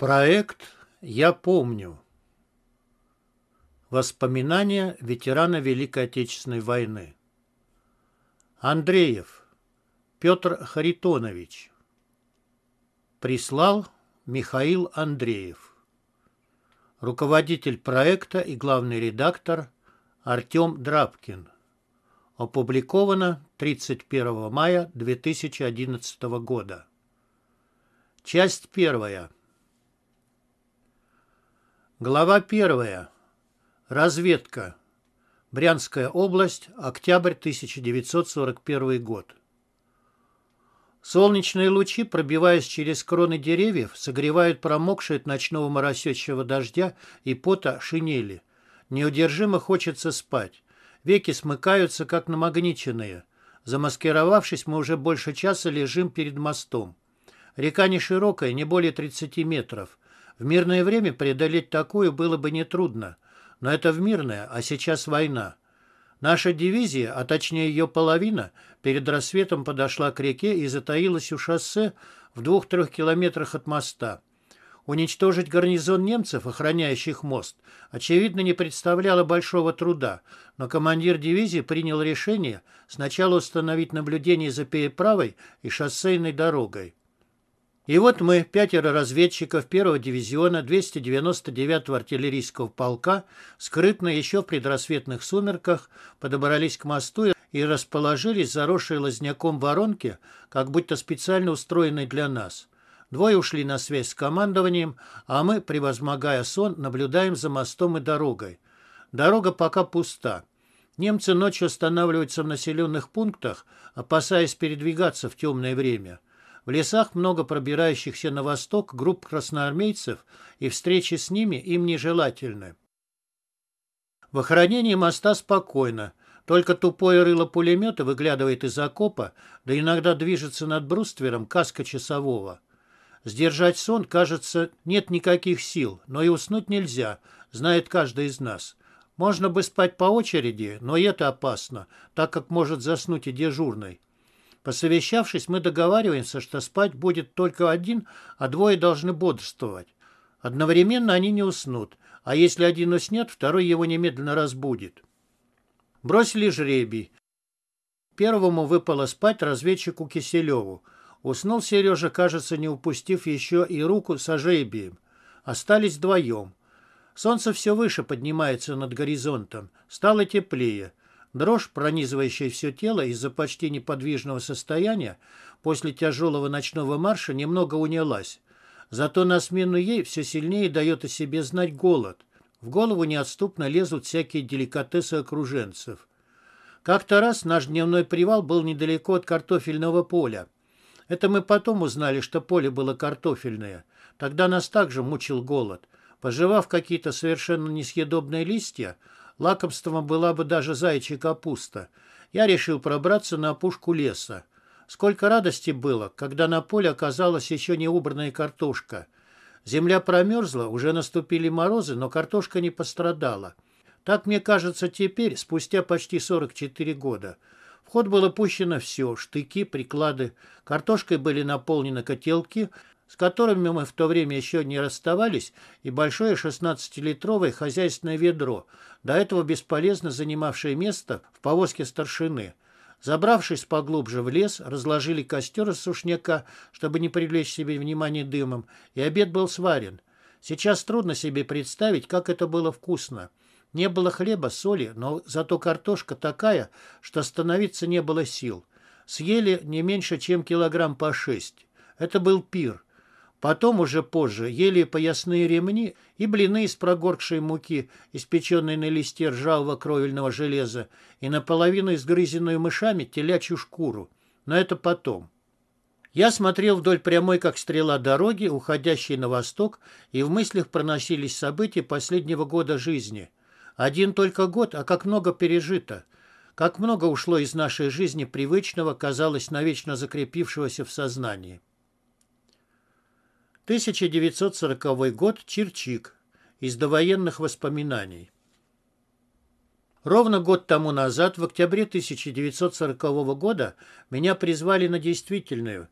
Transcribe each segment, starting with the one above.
Проект «Я помню». Воспоминания ветерана Великой Отечественной войны. Андреев Петр Харитонович. Прислал Михаил Андреев. Руководитель проекта и главный редактор Артем Драбкин. Опубликовано 31 мая 2011 года. Часть первая. Глава первая. Разведка. Брянская область. Октябрь 1941 год. Солнечные лучи, пробиваясь через кроны деревьев, согревают промокшие от ночного моросящего дождя и пота шинели. Неудержимо хочется спать. Веки смыкаются, как намагниченные. Замаскировавшись, мы уже больше часа лежим перед мостом. Река не широкая, не более 30 метров. В мирное время преодолеть такую было бы нетрудно, но это в мирное, а сейчас война. Наша дивизия, а точнее ее половина, перед рассветом подошла к реке и затаилась у шоссе в двух-трех километрах от моста. Уничтожить гарнизон немцев, охраняющих мост, очевидно, не представляло большого труда, но командир дивизии принял решение сначала установить наблюдение за переправой и шоссейной дорогой. И вот мы, пятеро разведчиков 1-го дивизиона 299-го артиллерийского полка, скрытно еще в предрассветных сумерках, подобрались к мосту и расположились заросшей лозняком воронки, как будто специально устроенной для нас. Двое ушли на связь с командованием, а мы, превозмогая сон, наблюдаем за мостом и дорогой. Дорога пока пуста. Немцы ночью останавливаются в населенных пунктах, опасаясь передвигаться в темное время. В лесах много пробирающихся на восток групп красноармейцев, и встречи с ними им нежелательны. В охранении моста спокойно. Только тупое рыло пулемета выглядывает из окопа, да иногда движется над бруствером каска часового. Сдержать сон, кажется, нет никаких сил, но и уснуть нельзя, знает каждый из нас. Можно бы спать по очереди, но это опасно, так как может заснуть и дежурный. Посовещавшись, мы договариваемся, что спать будет только один, а двое должны бодрствовать. Одновременно они не уснут, а если один уснет, второй его немедленно разбудит. Бросили жребий. Первому выпало спать разведчику Киселеву. Уснул Сережа, кажется, не упустив еще и руку со жребием. Остались вдвоем. Солнце все выше поднимается над горизонтом. Стало теплее. Дрожь, пронизывающая все тело из-за почти неподвижного состояния, после тяжелого ночного марша немного унялась. Зато на смену ей все сильнее дает о себе знать голод. В голову неотступно лезут всякие деликатесы окруженцев. Как-то раз наш дневной привал был недалеко от картофельного поля. Это мы потом узнали, что поле было картофельное. Тогда нас также мучил голод. Пожевав какие-то совершенно несъедобные листья, Лакомством была бы даже зайчья капуста. Я решил пробраться на опушку леса. Сколько радости было, когда на поле оказалась еще не убранная картошка. Земля промерзла, уже наступили морозы, но картошка не пострадала. Так мне кажется теперь, спустя почти 44 года. В ход было пущено все – штыки, приклады. Картошкой были наполнены котелки – с которыми мы в то время еще не расставались, и большое 16-литровое хозяйственное ведро, до этого бесполезно занимавшее место в повозке старшины. Забравшись поглубже в лес, разложили костер из сушняка, чтобы не привлечь себе внимание дымом, и обед был сварен. Сейчас трудно себе представить, как это было вкусно. Не было хлеба, соли, но зато картошка такая, что остановиться не было сил. Съели не меньше, чем килограмм по шесть. Это был пир. Потом, уже позже, ели поясные ремни и блины из прогоркшей муки, испеченные на листе ржавого кровельного железа, и наполовину изгрызенную мышами телячью шкуру. Но это потом. Я смотрел вдоль прямой, как стрела дороги, уходящей на восток, и в мыслях проносились события последнего года жизни. Один только год, а как много пережито. Как много ушло из нашей жизни привычного, казалось, навечно закрепившегося в сознании. 1940 год. Черчик. Из довоенных воспоминаний. Ровно год тому назад, в октябре 1940 года, меня призвали на действительную,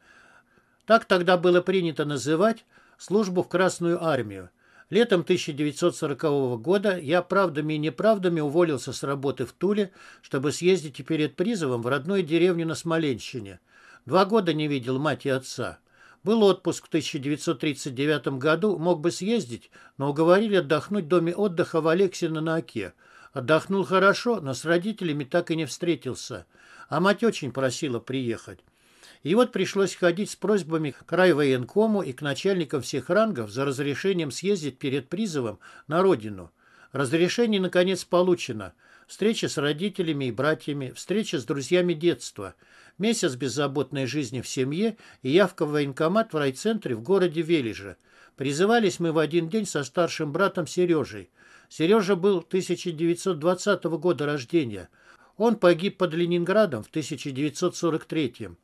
так тогда было принято называть, службу в Красную армию. Летом 1940 года я правдами и неправдами уволился с работы в Туле, чтобы съездить перед призовом в родную деревню на Смоленщине. Два года не видел мать и отца. Был отпуск в 1939 году, мог бы съездить, но уговорили отдохнуть в доме отдыха в Алексино на Оке. Отдохнул хорошо, но с родителями так и не встретился. А мать очень просила приехать. И вот пришлось ходить с просьбами к райвоенкому и к начальникам всех рангов за разрешением съездить перед призовом на родину. Разрешение, наконец, получено. Встреча с родителями и братьями, встреча с друзьями детства – Месяц беззаботной жизни в семье и явка в военкомат в райцентре в городе Вележа. Призывались мы в один день со старшим братом Сережей. Сережа был 1920 года рождения. Он погиб под Ленинградом в 1943 -м.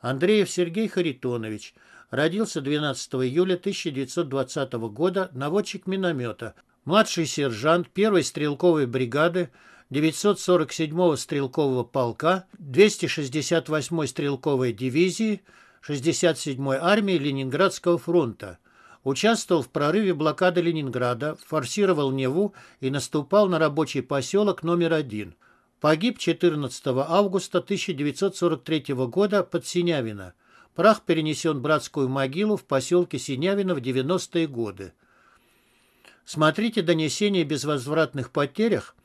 Андреев Сергей Харитонович. Родился 12 июля 1920 года, наводчик миномета, младший сержант первой стрелковой бригады 947-го стрелкового полка, 268-й стрелковой дивизии, 67-й армии Ленинградского фронта. Участвовал в прорыве блокады Ленинграда, форсировал Неву и наступал на рабочий поселок номер один. Погиб 14 августа 1943 года под Синявино. Прах перенесен в братскую могилу в поселке Синявино в 90-е годы. Смотрите донесение о безвозвратных потерях –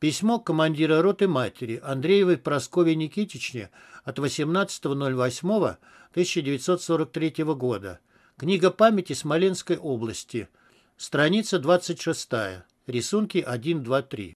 Письмо командира роты матери Андреевой Прасковье Никитичне от 18.08.1943 года. Книга памяти Смоленской области. Страница 26. Рисунки 1, 2, 3.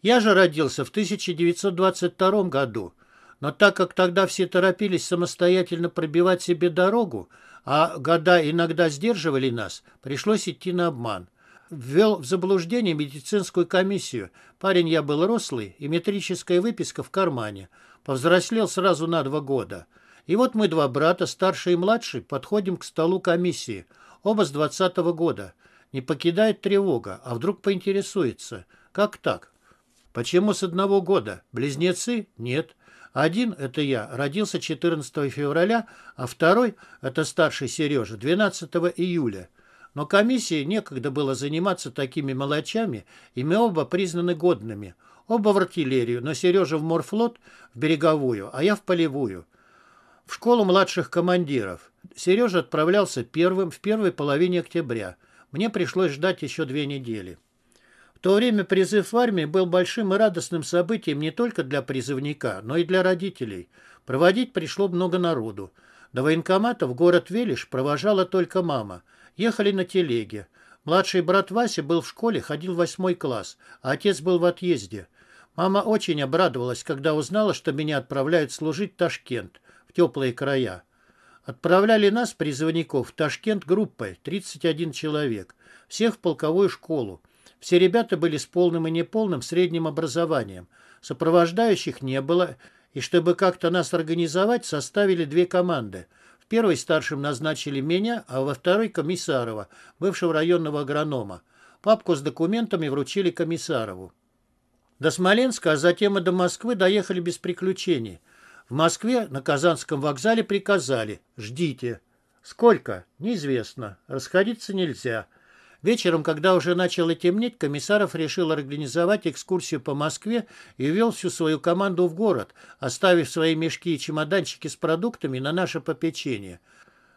Я же родился в 1922 году, но так как тогда все торопились самостоятельно пробивать себе дорогу, а года иногда сдерживали нас, пришлось идти на обман – ввел в заблуждение медицинскую комиссию. Парень я был рослый, и метрическая выписка в кармане. Повзрослел сразу на два года. И вот мы два брата, старший и младший, подходим к столу комиссии. Оба с двадцатого года. Не покидает тревога, а вдруг поинтересуется. Как так? Почему с одного года? Близнецы? Нет. Один, это я, родился 14 февраля, а второй, это старший Сережа, 12 июля. Но комиссии некогда было заниматься такими молочами, и мы оба признаны годными. Оба в артиллерию, но Сережа в морфлот, в береговую, а я в полевую. В школу младших командиров. Сережа отправлялся первым в первой половине октября. Мне пришлось ждать еще две недели. В то время призыв в армии был большим и радостным событием не только для призывника, но и для родителей. Проводить пришло много народу. До военкомата в город Велиш провожала только мама – Ехали на телеге. Младший брат Вася был в школе, ходил в восьмой класс, а отец был в отъезде. Мама очень обрадовалась, когда узнала, что меня отправляют служить в Ташкент, в теплые края. Отправляли нас, призывников, в Ташкент группой, 31 человек, всех в полковую школу. Все ребята были с полным и неполным средним образованием. Сопровождающих не было, и чтобы как-то нас организовать, составили две команды – в первой старшим назначили меня, а во второй – Комиссарова, бывшего районного агронома. Папку с документами вручили Комиссарову. До Смоленска, а затем и до Москвы доехали без приключений. В Москве на Казанском вокзале приказали «Ждите». Сколько? Неизвестно. Расходиться нельзя. Вечером, когда уже начало темнеть, Комиссаров решил организовать экскурсию по Москве и вел всю свою команду в город, оставив свои мешки и чемоданчики с продуктами на наше попечение.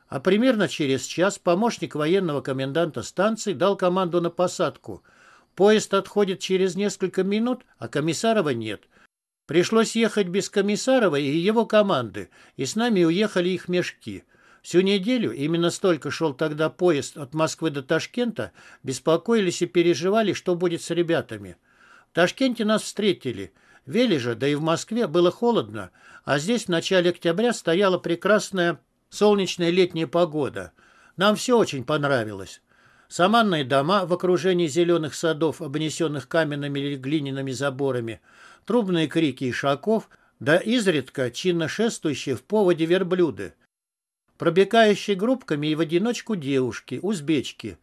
А примерно через час помощник военного коменданта станции дал команду на посадку. Поезд отходит через несколько минут, а Комиссарова нет. Пришлось ехать без Комиссарова и его команды, и с нами уехали их мешки. Всю неделю, именно столько шел тогда поезд от Москвы до Ташкента, беспокоились и переживали, что будет с ребятами. В Ташкенте нас встретили. В же, да и в Москве было холодно, а здесь в начале октября стояла прекрасная солнечная летняя погода. Нам все очень понравилось. Саманные дома в окружении зеленых садов, обнесенных каменными или глиняными заборами, трубные крики ишаков, да изредка чинно шествующие в поводе верблюды. Пробегающие группками и в одиночку девушки, узбечки.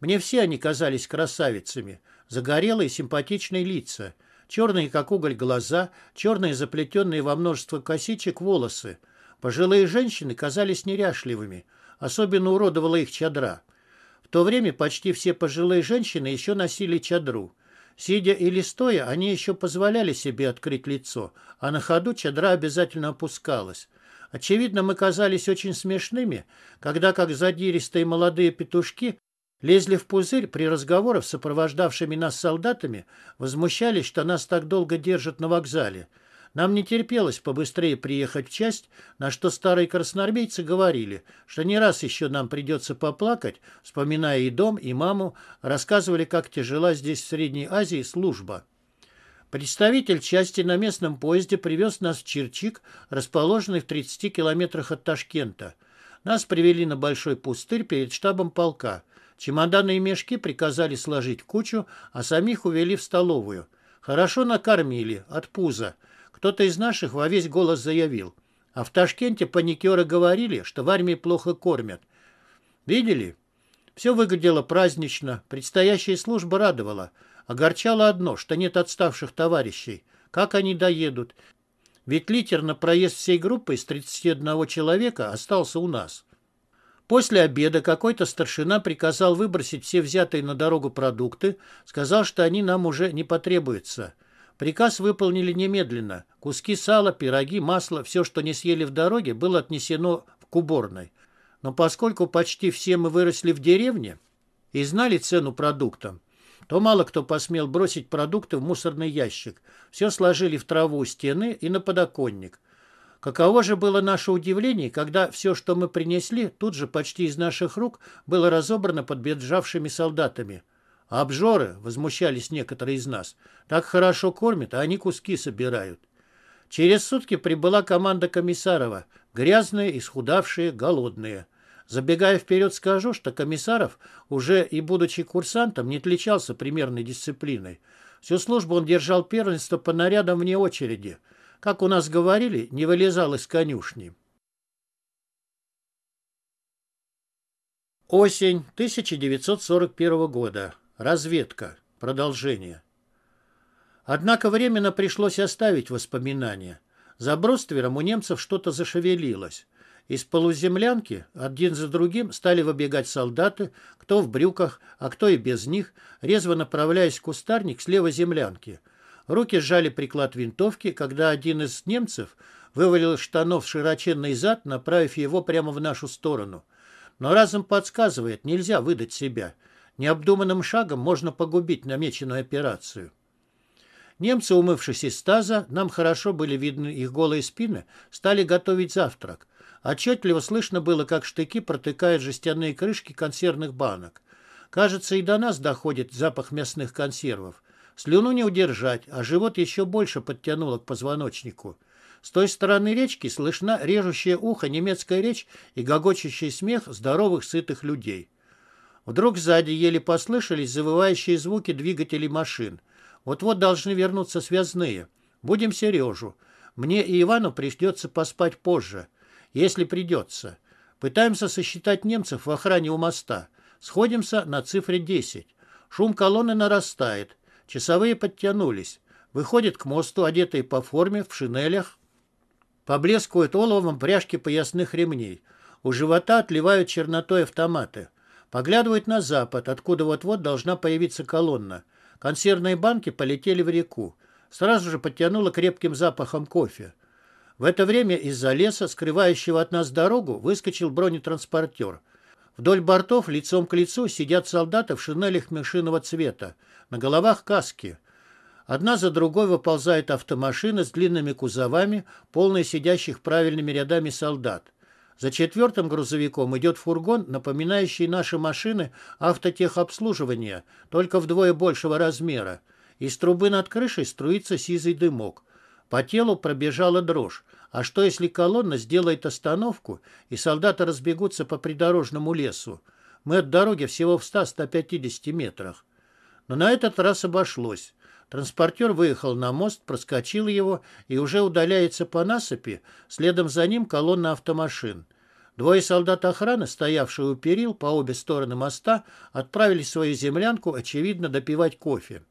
Мне все они казались красавицами. Загорелые, симпатичные лица. Черные, как уголь, глаза. Черные, заплетенные во множество косичек, волосы. Пожилые женщины казались неряшливыми. Особенно уродовала их чадра. В то время почти все пожилые женщины еще носили чадру. Сидя или стоя, они еще позволяли себе открыть лицо, а на ходу чадра обязательно опускалась. Очевидно, мы казались очень смешными, когда, как задиристые молодые петушки, лезли в пузырь при разговорах с сопровождавшими нас солдатами, возмущались, что нас так долго держат на вокзале. Нам не терпелось побыстрее приехать в часть, на что старые красноармейцы говорили, что не раз еще нам придется поплакать, вспоминая и дом, и маму, рассказывали, как тяжела здесь в Средней Азии служба. Представитель части на местном поезде привез нас в Черчик, расположенный в 30 километрах от Ташкента. Нас привели на большой пустырь перед штабом полка. Чемоданы и мешки приказали сложить в кучу, а самих увели в столовую. Хорошо накормили, от пуза. Кто-то из наших во весь голос заявил. А в Ташкенте паникеры говорили, что в армии плохо кормят. Видели? Все выглядело празднично, предстоящая служба радовала – Огорчало одно, что нет отставших товарищей. Как они доедут? Ведь литер на проезд всей группы из 31 человека остался у нас. После обеда какой-то старшина приказал выбросить все взятые на дорогу продукты, сказал, что они нам уже не потребуются. Приказ выполнили немедленно. Куски сала, пироги, масло, все, что не съели в дороге, было отнесено в куборной. Но поскольку почти все мы выросли в деревне и знали цену продуктам, то мало кто посмел бросить продукты в мусорный ящик. Все сложили в траву у стены и на подоконник. Каково же было наше удивление, когда все, что мы принесли, тут же почти из наших рук, было разобрано подбежавшими солдатами. «Обжоры!» — возмущались некоторые из нас. «Так хорошо кормят, а они куски собирают». Через сутки прибыла команда Комиссарова. Грязные, исхудавшие, голодные. Забегая вперед, скажу, что Комиссаров, уже и будучи курсантом, не отличался примерной дисциплиной. Всю службу он держал первенство по нарядам вне очереди. Как у нас говорили, не вылезал из конюшни. Осень 1941 года. Разведка. Продолжение. Однако временно пришлось оставить воспоминания. За бруствером у немцев что-то зашевелилось. Из полуземлянки один за другим стали выбегать солдаты, кто в брюках, а кто и без них, резво направляясь в кустарник слева землянки. Руки сжали приклад винтовки, когда один из немцев вывалил штанов широченный зад, направив его прямо в нашу сторону. Но разум подсказывает, нельзя выдать себя. Необдуманным шагом можно погубить намеченную операцию. Немцы, умывшись из таза, нам хорошо были видны их голые спины, стали готовить завтрак. Отчетливо слышно было, как штыки протыкают жестяные крышки консервных банок. Кажется, и до нас доходит запах мясных консервов. Слюну не удержать, а живот еще больше подтянуло к позвоночнику. С той стороны речки слышна режущее ухо немецкая речь и гогочущий смех здоровых сытых людей. Вдруг сзади еле послышались завывающие звуки двигателей машин. Вот-вот должны вернуться связные. Будем Сережу. Мне и Ивану придется поспать позже если придется. Пытаемся сосчитать немцев в охране у моста. Сходимся на цифре 10. Шум колонны нарастает. Часовые подтянулись. Выходят к мосту, одетые по форме, в шинелях. Поблескивают оловом пряжки поясных ремней. У живота отливают чернотой автоматы. Поглядывают на запад, откуда вот-вот должна появиться колонна. Консервные банки полетели в реку. Сразу же подтянуло крепким запахом кофе. В это время из-за леса, скрывающего от нас дорогу, выскочил бронетранспортер. Вдоль бортов лицом к лицу сидят солдаты в шинелях мешиного цвета, на головах каски. Одна за другой выползает автомашина с длинными кузовами, полная сидящих правильными рядами солдат. За четвертым грузовиком идет фургон, напоминающий наши машины автотехобслуживания, только вдвое большего размера. Из трубы над крышей струится сизый дымок. По телу пробежала дрожь. А что, если колонна сделает остановку, и солдаты разбегутся по придорожному лесу? Мы от дороги всего в 100-150 метрах. Но на этот раз обошлось. Транспортер выехал на мост, проскочил его и уже удаляется по насыпи, следом за ним колонна автомашин. Двое солдат охраны, стоявшие у перил по обе стороны моста, отправили свою землянку, очевидно, допивать кофе.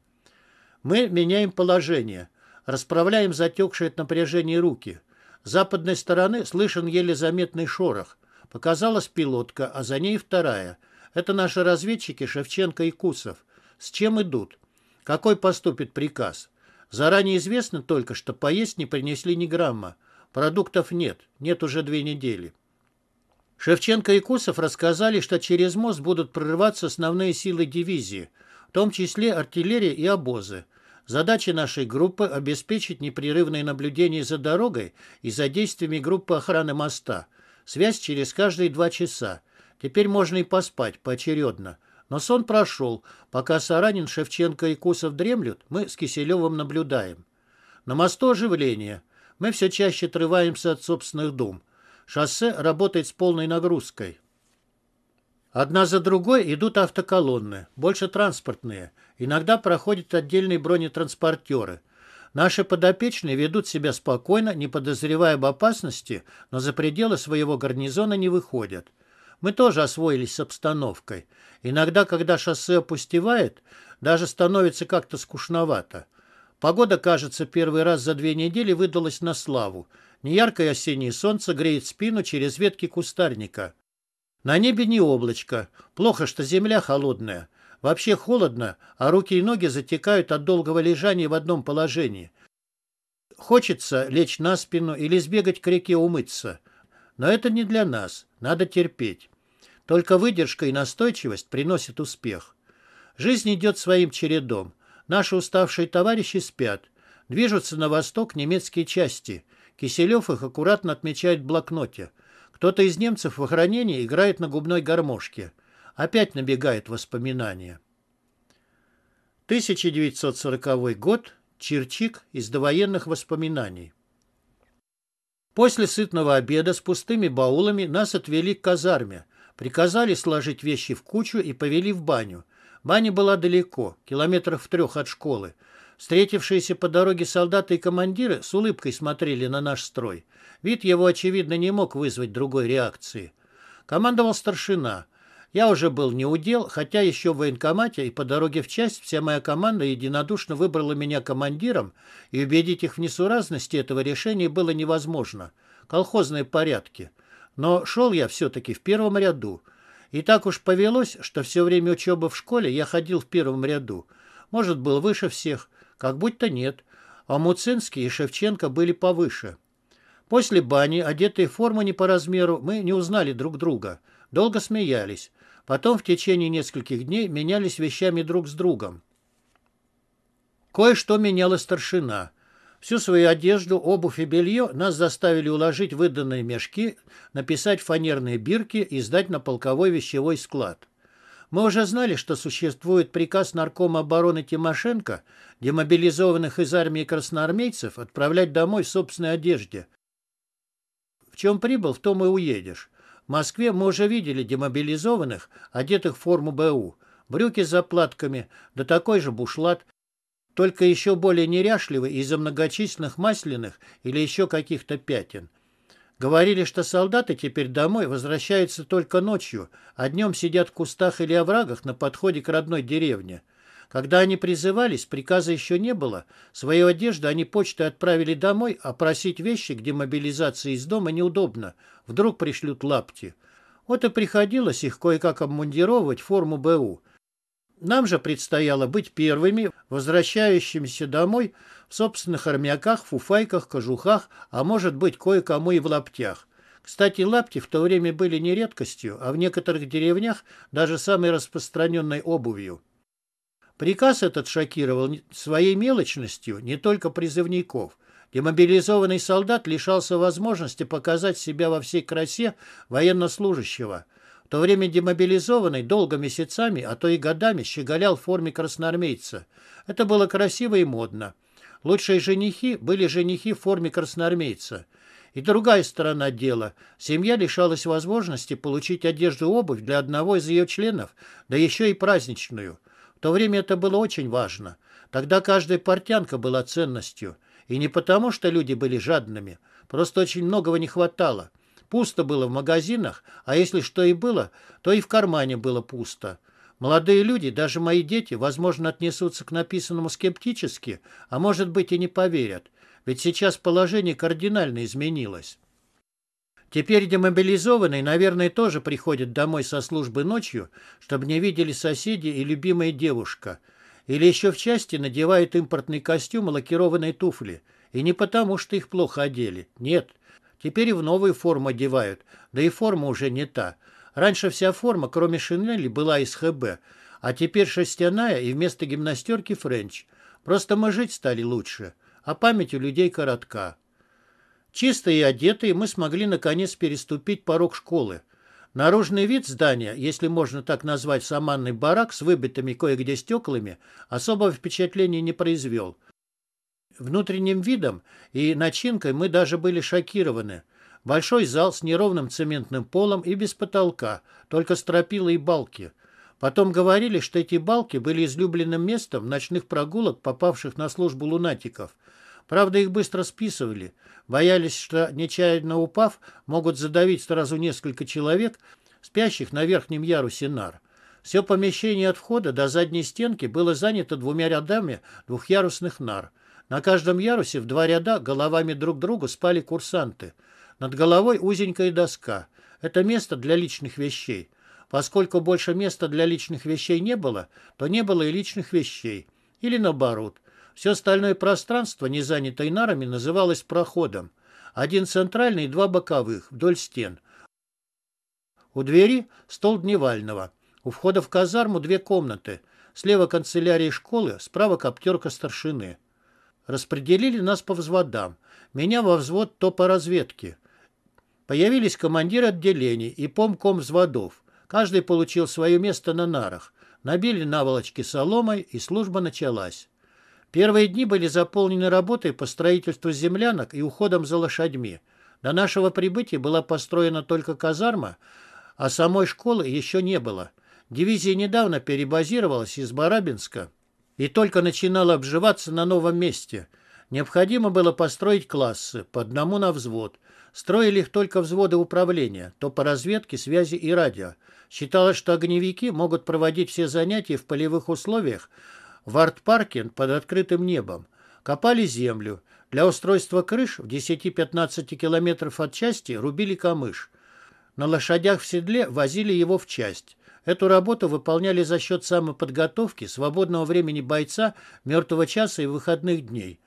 Мы меняем положение – Расправляем затекшие от напряжения руки. С западной стороны слышен еле заметный шорох. Показалась пилотка, а за ней вторая. Это наши разведчики Шевченко и Кусов. С чем идут? Какой поступит приказ? Заранее известно только, что поесть не принесли ни грамма. Продуктов нет, нет уже две недели. Шевченко и Кусов рассказали, что через мост будут прорываться основные силы дивизии, в том числе артиллерия и обозы. Задача нашей группы – обеспечить непрерывное наблюдение за дорогой и за действиями группы охраны моста. Связь через каждые два часа. Теперь можно и поспать поочередно. Но сон прошел. Пока Саранин, Шевченко и Кусов дремлют, мы с Киселевым наблюдаем. На мосту оживление. Мы все чаще отрываемся от собственных дум. Шоссе работает с полной нагрузкой. Одна за другой идут автоколонны, больше транспортные. Иногда проходят отдельные бронетранспортеры. Наши подопечные ведут себя спокойно, не подозревая об опасности, но за пределы своего гарнизона не выходят. Мы тоже освоились с обстановкой. Иногда, когда шоссе опустевает, даже становится как-то скучновато. Погода, кажется, первый раз за две недели выдалась на славу. Неяркое осеннее солнце греет спину через ветки кустарника. На небе не облачко. Плохо, что земля холодная. Вообще холодно, а руки и ноги затекают от долгого лежания в одном положении. Хочется лечь на спину или сбегать к реке умыться. Но это не для нас. Надо терпеть. Только выдержка и настойчивость приносят успех. Жизнь идет своим чередом. Наши уставшие товарищи спят. Движутся на восток немецкие части. Киселев их аккуратно отмечает в блокноте – кто-то из немцев в охранении играет на губной гармошке. Опять набегают воспоминания. 1940 год. Черчик из довоенных воспоминаний. После сытного обеда с пустыми баулами нас отвели к казарме. Приказали сложить вещи в кучу и повели в баню. Баня была далеко, километров в трех от школы. Встретившиеся по дороге солдаты и командиры с улыбкой смотрели на наш строй. Вид его, очевидно, не мог вызвать другой реакции. Командовал старшина. Я уже был не удел, хотя еще в военкомате и по дороге в часть вся моя команда единодушно выбрала меня командиром, и убедить их в несуразности этого решения было невозможно. Колхозные порядки. Но шел я все-таки в первом ряду. И так уж повелось, что все время учебы в школе я ходил в первом ряду. Может, был выше всех, как будто нет. А Муцинский и Шевченко были повыше. После бани, одетые в форму не по размеру, мы не узнали друг друга. Долго смеялись. Потом в течение нескольких дней менялись вещами друг с другом. Кое-что меняла старшина. Всю свою одежду, обувь и белье нас заставили уложить выданные мешки, написать фанерные бирки и сдать на полковой вещевой склад. Мы уже знали, что существует приказ наркома обороны Тимошенко демобилизованных из армии красноармейцев отправлять домой в собственной одежде. В чем прибыл, в том и уедешь. В Москве мы уже видели демобилизованных, одетых в форму БУ. Брюки с заплатками, да такой же бушлат, только еще более неряшливый из-за многочисленных масляных или еще каких-то пятен. Говорили, что солдаты теперь домой возвращаются только ночью, а днем сидят в кустах или оврагах на подходе к родной деревне. Когда они призывались, приказа еще не было. Свою одежду они почтой отправили домой, а просить вещи, где мобилизация из дома, неудобно. Вдруг пришлют лапти. Вот и приходилось их кое-как обмундировать форму БУ. Нам же предстояло быть первыми, возвращающимися домой в собственных армяках, фуфайках, кожухах, а может быть, кое-кому и в лаптях. Кстати, лапти в то время были не редкостью, а в некоторых деревнях даже самой распространенной обувью. Приказ этот шокировал своей мелочностью не только призывников. Демобилизованный солдат лишался возможности показать себя во всей красе военнослужащего – то время демобилизованный долго месяцами, а то и годами щеголял в форме красноармейца. Это было красиво и модно. Лучшие женихи были женихи в форме красноармейца. И другая сторона дела. Семья лишалась возможности получить одежду и обувь для одного из ее членов, да еще и праздничную. В то время это было очень важно. Тогда каждая портянка была ценностью. И не потому, что люди были жадными. Просто очень многого не хватало. Пусто было в магазинах, а если что и было, то и в кармане было пусто. Молодые люди, даже мои дети, возможно, отнесутся к написанному скептически, а может быть и не поверят, ведь сейчас положение кардинально изменилось. Теперь демобилизованные, наверное, тоже приходят домой со службы ночью, чтобы не видели соседи и любимая девушка. Или еще в части надевают импортный костюм и лакированные туфли. И не потому, что их плохо одели. Нет. Теперь и в новую форму одевают, да и форма уже не та. Раньше вся форма, кроме шинели, была из ХБ, а теперь шерстяная и вместо гимнастерки френч. Просто мы жить стали лучше, а память у людей коротка. Чистые и одетые мы смогли наконец переступить порог школы. Наружный вид здания, если можно так назвать саманный барак с выбитыми кое-где стеклами, особого впечатления не произвел – Внутренним видом и начинкой мы даже были шокированы. Большой зал с неровным цементным полом и без потолка, только стропила и балки. Потом говорили, что эти балки были излюбленным местом ночных прогулок, попавших на службу лунатиков. Правда, их быстро списывали. Боялись, что, нечаянно упав, могут задавить сразу несколько человек, спящих на верхнем ярусе нар. Все помещение от входа до задней стенки было занято двумя рядами двухъярусных нар. На каждом ярусе в два ряда головами друг к другу спали курсанты. Над головой узенькая доска. Это место для личных вещей. Поскольку больше места для личных вещей не было, то не было и личных вещей. Или наоборот. Все остальное пространство, не занятое нарами, называлось проходом. Один центральный и два боковых, вдоль стен. У двери стол дневального. У входа в казарму две комнаты. Слева канцелярия школы, справа коптерка старшины. Распределили нас по взводам. Меня во взвод то по разведке. Появились командиры отделений и помком взводов. Каждый получил свое место на нарах. Набили наволочки соломой, и служба началась. Первые дни были заполнены работой по строительству землянок и уходом за лошадьми. До нашего прибытия была построена только казарма, а самой школы еще не было. Дивизия недавно перебазировалась из Барабинска и только начинала обживаться на новом месте. Необходимо было построить классы, по одному на взвод. Строили их только взводы управления, то по разведке, связи и радио. Считалось, что огневики могут проводить все занятия в полевых условиях в арт-парке под открытым небом. Копали землю. Для устройства крыш в 10-15 километров от части рубили камыш. На лошадях в седле возили его в часть. Эту работу выполняли за счет самоподготовки, свободного времени бойца, мертвого часа и выходных дней.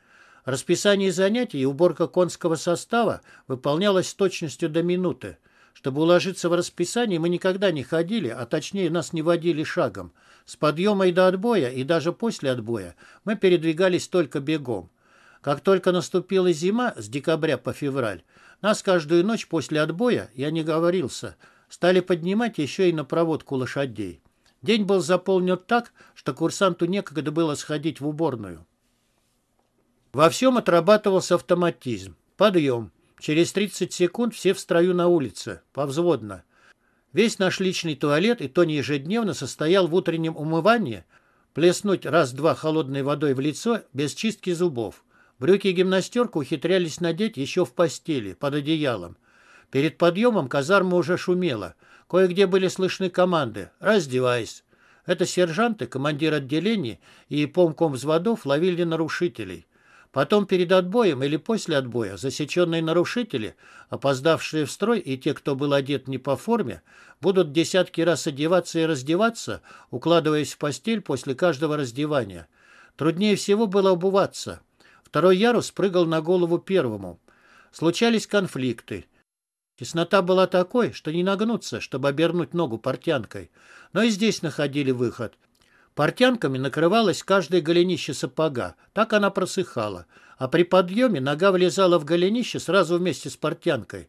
Расписание занятий и уборка конского состава выполнялось с точностью до минуты. Чтобы уложиться в расписание, мы никогда не ходили, а точнее нас не водили шагом. С подъема и до отбоя, и даже после отбоя, мы передвигались только бегом. Как только наступила зима, с декабря по февраль, нас каждую ночь после отбоя, я не говорился, стали поднимать еще и на проводку лошадей. День был заполнен так, что курсанту некогда было сходить в уборную. Во всем отрабатывался автоматизм. Подъем. Через 30 секунд все в строю на улице, повзводно. Весь наш личный туалет, и то не ежедневно, состоял в утреннем умывании, плеснуть раз-два холодной водой в лицо без чистки зубов. Брюки и гимнастерку ухитрялись надеть еще в постели, под одеялом. Перед подъемом казарма уже шумела. Кое-где были слышны команды «Раздевайся». Это сержанты, командир отделений и помком взводов ловили нарушителей. Потом перед отбоем или после отбоя засеченные нарушители, опоздавшие в строй и те, кто был одет не по форме, будут десятки раз одеваться и раздеваться, укладываясь в постель после каждого раздевания. Труднее всего было обуваться. Второй ярус прыгал на голову первому. Случались конфликты. Теснота была такой, что не нагнуться, чтобы обернуть ногу портянкой. Но и здесь находили выход. Портянками накрывалось каждое голенище сапога. Так она просыхала. А при подъеме нога влезала в голенище сразу вместе с портянкой.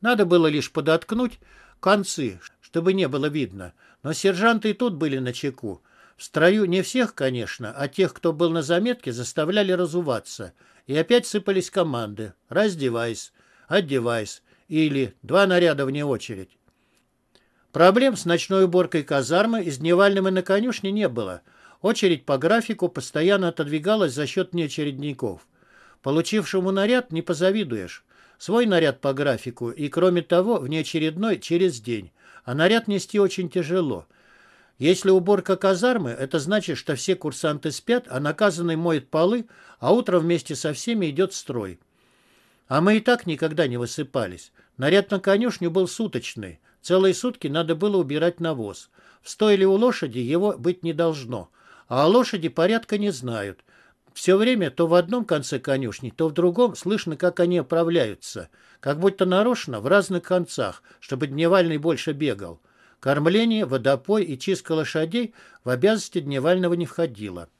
Надо было лишь подоткнуть концы, чтобы не было видно. Но сержанты и тут были на чеку. В строю не всех, конечно, а тех, кто был на заметке, заставляли разуваться. И опять сыпались команды. «Раздевайся! Одевайся!» или два наряда вне очередь. Проблем с ночной уборкой казармы и из дневального на конюшне не было. Очередь по графику постоянно отодвигалась за счет неочередников. Получившему наряд не позавидуешь. Свой наряд по графику и, кроме того, внеочередной через день. А наряд нести очень тяжело. Если уборка казармы, это значит, что все курсанты спят, а наказанный моет полы, а утро вместе со всеми идет строй. А мы и так никогда не высыпались. Наряд на конюшню был суточный. Целые сутки надо было убирать навоз. В стойле у лошади его быть не должно. А о лошади порядка не знают. Все время то в одном конце конюшни, то в другом слышно, как они оправляются. Как будто нарочно в разных концах, чтобы дневальный больше бегал. Кормление, водопой и чистка лошадей в обязанности дневального не входило.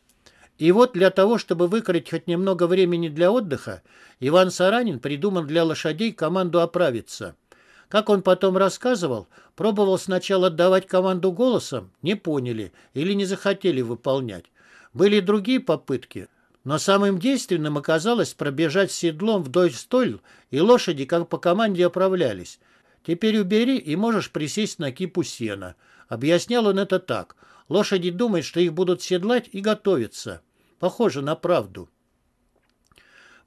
И вот для того, чтобы выкроить хоть немного времени для отдыха, Иван Саранин придумал для лошадей команду «Оправиться». Как он потом рассказывал, пробовал сначала отдавать команду голосом, не поняли или не захотели выполнять. Были другие попытки, но самым действенным оказалось пробежать седлом вдоль столь и лошади как по команде оправлялись – «Теперь убери, и можешь присесть на кипу сена». Объяснял он это так. Лошади думают, что их будут седлать и готовиться. Похоже на правду.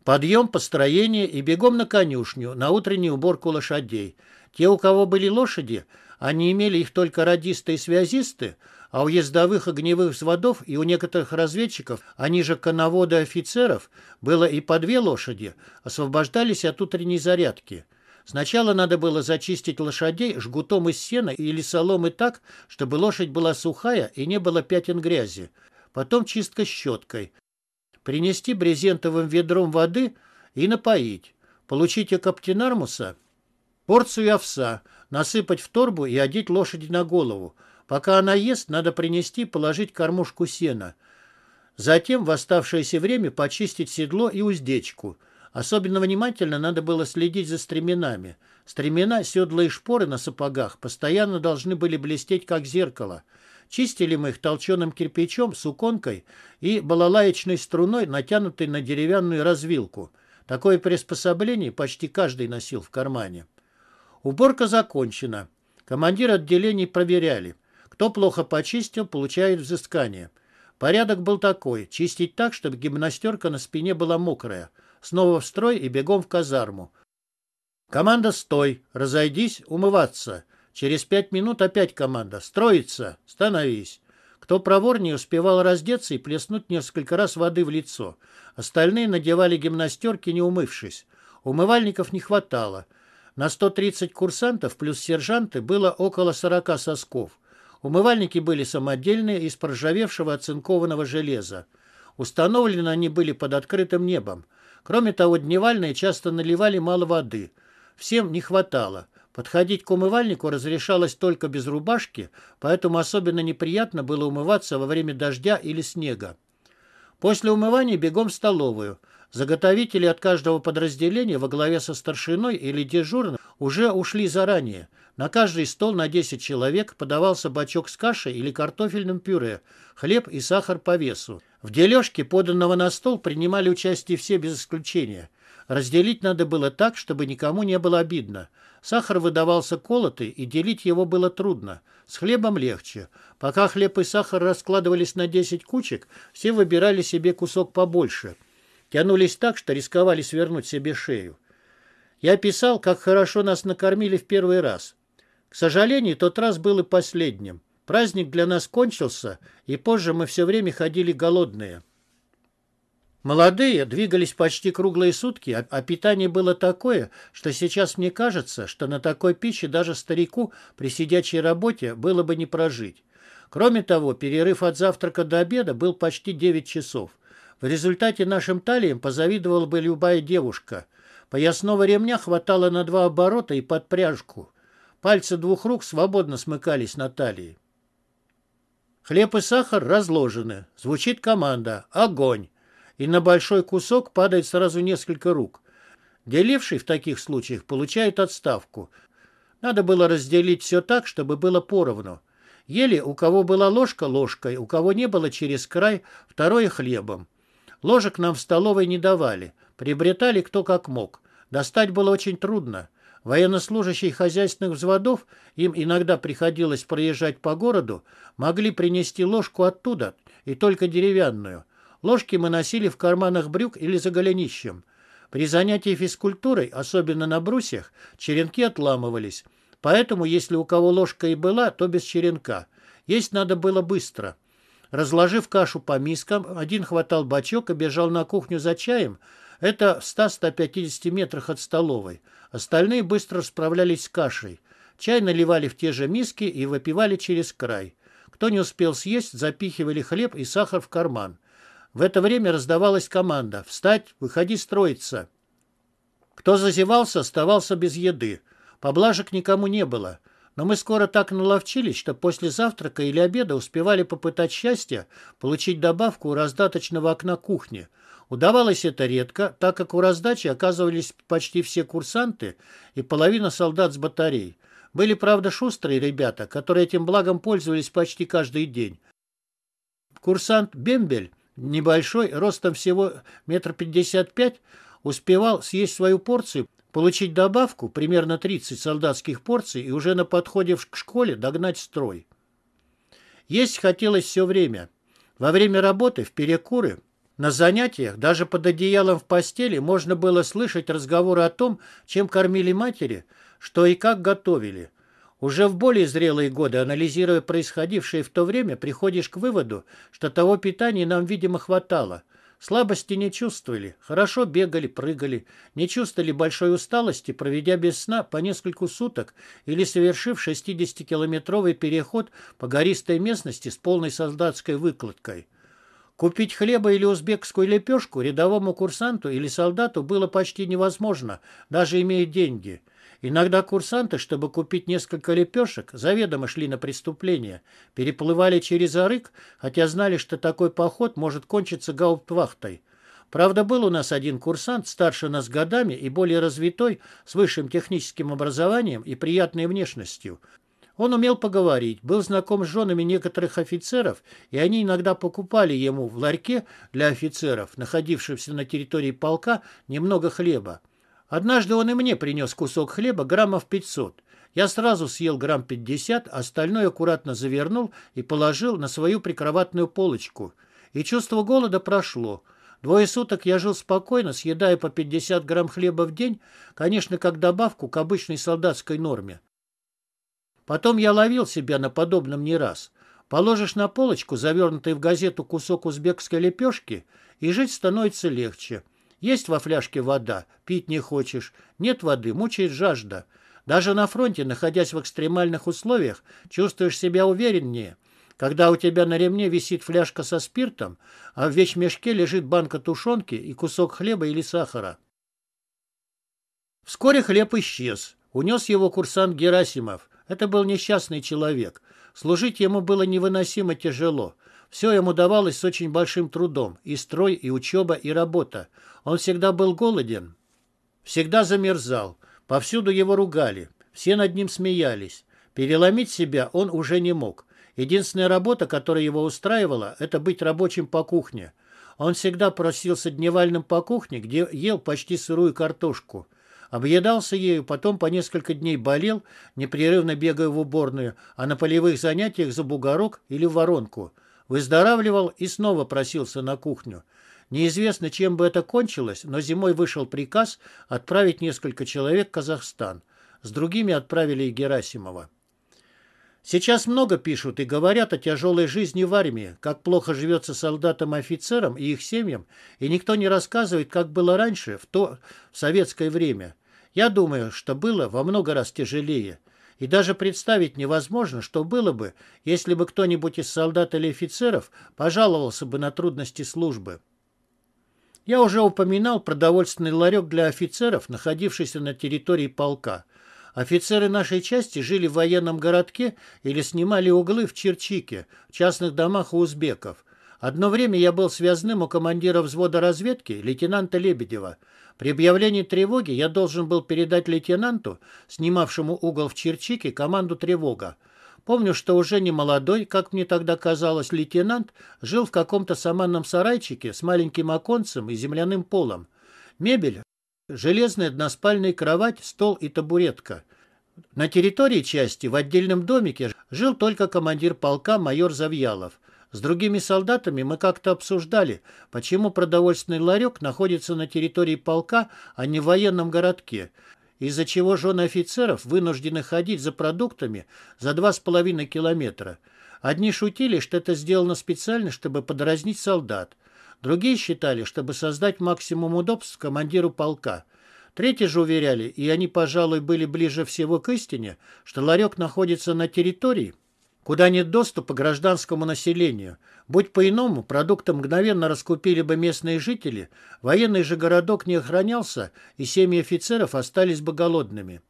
Подъем, построение и бегом на конюшню, на утреннюю уборку лошадей. Те, у кого были лошади, они имели их только радисты и связисты, а у ездовых огневых взводов и у некоторых разведчиков, они а же коноводы офицеров, было и по две лошади, освобождались от утренней зарядки. Сначала надо было зачистить лошадей жгутом из сена или соломы так, чтобы лошадь была сухая и не было пятен грязи. Потом чистка щеткой. Принести брезентовым ведром воды и напоить. Получите каптинармуса, порцию овса, насыпать в торбу и одеть лошади на голову. Пока она ест, надо принести и положить кормушку сена. Затем в оставшееся время почистить седло и уздечку. Особенно внимательно надо было следить за стременами. Стремена, седла и шпоры на сапогах постоянно должны были блестеть, как зеркало. Чистили мы их толченым кирпичом, суконкой и балалаечной струной, натянутой на деревянную развилку. Такое приспособление почти каждый носил в кармане. Уборка закончена. Командир отделений проверяли. Кто плохо почистил, получает взыскание. Порядок был такой – чистить так, чтобы гимнастерка на спине была мокрая – снова в строй и бегом в казарму. Команда «Стой! Разойдись! Умываться!» Через пять минут опять команда «Строиться! Становись!» Кто проворнее успевал раздеться и плеснуть несколько раз воды в лицо. Остальные надевали гимнастерки, не умывшись. Умывальников не хватало. На 130 курсантов плюс сержанты было около 40 сосков. Умывальники были самодельные из проржавевшего оцинкованного железа. Установлены они были под открытым небом. Кроме того, дневальные часто наливали мало воды. Всем не хватало. Подходить к умывальнику разрешалось только без рубашки, поэтому особенно неприятно было умываться во время дождя или снега. После умывания бегом в столовую. Заготовители от каждого подразделения во главе со старшиной или дежурным уже ушли заранее – на каждый стол на 10 человек подавался бачок с кашей или картофельным пюре, хлеб и сахар по весу. В дележке, поданного на стол, принимали участие все без исключения. Разделить надо было так, чтобы никому не было обидно. Сахар выдавался колотый, и делить его было трудно. С хлебом легче. Пока хлеб и сахар раскладывались на 10 кучек, все выбирали себе кусок побольше. Тянулись так, что рисковали свернуть себе шею. Я писал, как хорошо нас накормили в первый раз. К сожалению, тот раз был и последним. Праздник для нас кончился, и позже мы все время ходили голодные. Молодые двигались почти круглые сутки, а, а питание было такое, что сейчас мне кажется, что на такой пище даже старику при сидячей работе было бы не прожить. Кроме того, перерыв от завтрака до обеда был почти 9 часов. В результате нашим талиям позавидовала бы любая девушка. Поясного ремня хватало на два оборота и подпряжку. Пальцы двух рук свободно смыкались на талии. Хлеб и сахар разложены. Звучит команда «Огонь!» И на большой кусок падает сразу несколько рук. Деливший в таких случаях получает отставку. Надо было разделить все так, чтобы было поровну. Ели у кого была ложка ложкой, у кого не было через край, второе хлебом. Ложек нам в столовой не давали. Приобретали кто как мог. Достать было очень трудно. Военнослужащие хозяйственных взводов, им иногда приходилось проезжать по городу, могли принести ложку оттуда, и только деревянную. Ложки мы носили в карманах брюк или за голенищем. При занятии физкультурой, особенно на брусьях, черенки отламывались. Поэтому, если у кого ложка и была, то без черенка. Есть надо было быстро. Разложив кашу по мискам, один хватал бачок и бежал на кухню за чаем. Это в 100-150 метрах от столовой. Остальные быстро справлялись с кашей. Чай наливали в те же миски и выпивали через край. Кто не успел съесть, запихивали хлеб и сахар в карман. В это время раздавалась команда «Встать! Выходи строиться!». Кто зазевался, оставался без еды. Поблажек никому не было. Но мы скоро так наловчились, что после завтрака или обеда успевали попытать счастье, получить добавку у раздаточного окна кухни – Удавалось это редко, так как у раздачи оказывались почти все курсанты и половина солдат с батарей. Были, правда, шустрые ребята, которые этим благом пользовались почти каждый день. Курсант Бембель, небольшой, ростом всего метр пятьдесят пять, успевал съесть свою порцию, получить добавку, примерно 30 солдатских порций, и уже на подходе к школе догнать строй. Есть хотелось все время. Во время работы в перекуры на занятиях даже под одеялом в постели можно было слышать разговоры о том, чем кормили матери, что и как готовили. Уже в более зрелые годы, анализируя происходившее в то время, приходишь к выводу, что того питания нам, видимо, хватало. Слабости не чувствовали, хорошо бегали, прыгали, не чувствовали большой усталости, проведя без сна по нескольку суток или совершив 60-километровый переход по гористой местности с полной солдатской выкладкой. Купить хлеба или узбекскую лепешку рядовому курсанту или солдату было почти невозможно, даже имея деньги. Иногда курсанты, чтобы купить несколько лепешек, заведомо шли на преступление, переплывали через Арык, хотя знали, что такой поход может кончиться гауптвахтой. Правда, был у нас один курсант, старше нас годами и более развитой, с высшим техническим образованием и приятной внешностью – он умел поговорить, был знаком с женами некоторых офицеров, и они иногда покупали ему в ларьке для офицеров, находившихся на территории полка, немного хлеба. Однажды он и мне принес кусок хлеба граммов 500. Я сразу съел грамм 50, остальное аккуратно завернул и положил на свою прикроватную полочку. И чувство голода прошло. Двое суток я жил спокойно, съедая по 50 грамм хлеба в день, конечно, как добавку к обычной солдатской норме. Потом я ловил себя на подобном не раз. Положишь на полочку, завернутый в газету кусок узбекской лепешки, и жить становится легче. Есть во фляжке вода, пить не хочешь. Нет воды, мучает жажда. Даже на фронте, находясь в экстремальных условиях, чувствуешь себя увереннее. Когда у тебя на ремне висит фляжка со спиртом, а в вещмешке лежит банка тушенки и кусок хлеба или сахара. Вскоре хлеб исчез. Унес его курсант Герасимов. Это был несчастный человек. Служить ему было невыносимо тяжело. Все ему давалось с очень большим трудом. И строй, и учеба, и работа. Он всегда был голоден. Всегда замерзал. Повсюду его ругали. Все над ним смеялись. Переломить себя он уже не мог. Единственная работа, которая его устраивала, это быть рабочим по кухне. Он всегда просился дневальным по кухне, где ел почти сырую картошку. Объедался ею, потом по несколько дней болел, непрерывно бегая в уборную, а на полевых занятиях за бугорок или в воронку. Выздоравливал и снова просился на кухню. Неизвестно, чем бы это кончилось, но зимой вышел приказ отправить несколько человек в Казахстан. С другими отправили и Герасимова. Сейчас много пишут и говорят о тяжелой жизни в армии, как плохо живется солдатам и офицерам и их семьям, и никто не рассказывает, как было раньше, в то в советское время. Я думаю, что было во много раз тяжелее. И даже представить невозможно, что было бы, если бы кто-нибудь из солдат или офицеров пожаловался бы на трудности службы. Я уже упоминал продовольственный ларек для офицеров, находившийся на территории полка – Офицеры нашей части жили в военном городке или снимали углы в Черчике, в частных домах у узбеков. Одно время я был связным у командира взвода разведки, лейтенанта Лебедева. При объявлении тревоги я должен был передать лейтенанту, снимавшему угол в Черчике, команду «Тревога». Помню, что уже не молодой, как мне тогда казалось, лейтенант жил в каком-то саманном сарайчике с маленьким оконцем и земляным полом. Мебель Железная односпальная кровать, стол и табуретка. На территории части в отдельном домике жил только командир полка майор Завьялов. С другими солдатами мы как-то обсуждали, почему продовольственный ларек находится на территории полка, а не в военном городке, из-за чего жены офицеров вынуждены ходить за продуктами за 2,5 километра. Одни шутили, что это сделано специально, чтобы подразнить солдат. Другие считали, чтобы создать максимум удобств командиру полка. Третьи же уверяли, и они, пожалуй, были ближе всего к истине, что ларек находится на территории, куда нет доступа гражданскому населению. Будь по-иному, продукты мгновенно раскупили бы местные жители, военный же городок не охранялся, и семьи офицеров остались бы голодными.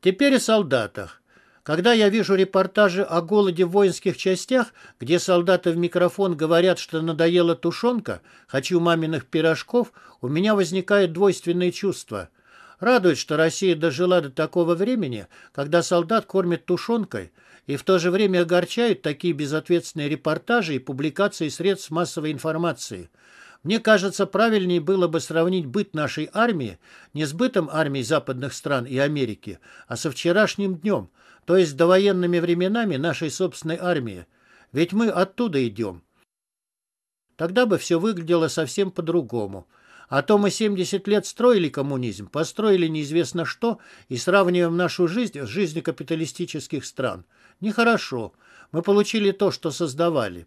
Теперь о солдатах. Когда я вижу репортажи о голоде в воинских частях, где солдаты в микрофон говорят, что надоела тушенка, хочу маминых пирожков, у меня возникает двойственное чувство. Радует, что Россия дожила до такого времени, когда солдат кормят тушенкой, и в то же время огорчают такие безответственные репортажи и публикации средств массовой информации. Мне кажется, правильнее было бы сравнить быт нашей армии не с бытом армий западных стран и Америки, а со вчерашним днем – то есть довоенными временами нашей собственной армии. Ведь мы оттуда идем. Тогда бы все выглядело совсем по-другому. А то мы 70 лет строили коммунизм, построили неизвестно что и сравниваем нашу жизнь с жизнью капиталистических стран. Нехорошо. Мы получили то, что создавали.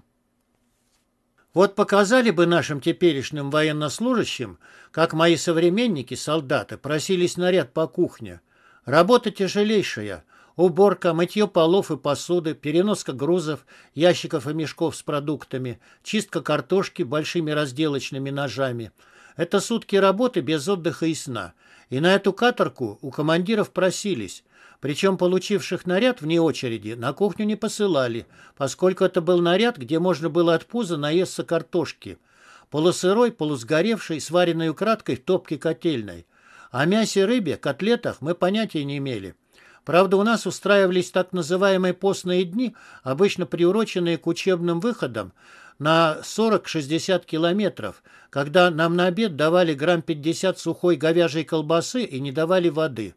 Вот показали бы нашим теперешним военнослужащим, как мои современники, солдаты, просили снаряд по кухне. Работа тяжелейшая, уборка, мытье полов и посуды, переноска грузов, ящиков и мешков с продуктами, чистка картошки большими разделочными ножами. Это сутки работы без отдыха и сна. И на эту каторку у командиров просились. Причем получивших наряд вне очереди на кухню не посылали, поскольку это был наряд, где можно было от пуза наесться картошки. Полусырой, полусгоревший, сваренной украдкой в топке котельной. О мясе, рыбе, котлетах мы понятия не имели. Правда, у нас устраивались так называемые постные дни, обычно приуроченные к учебным выходам, на 40-60 километров, когда нам на обед давали грамм 50 сухой говяжьей колбасы и не давали воды.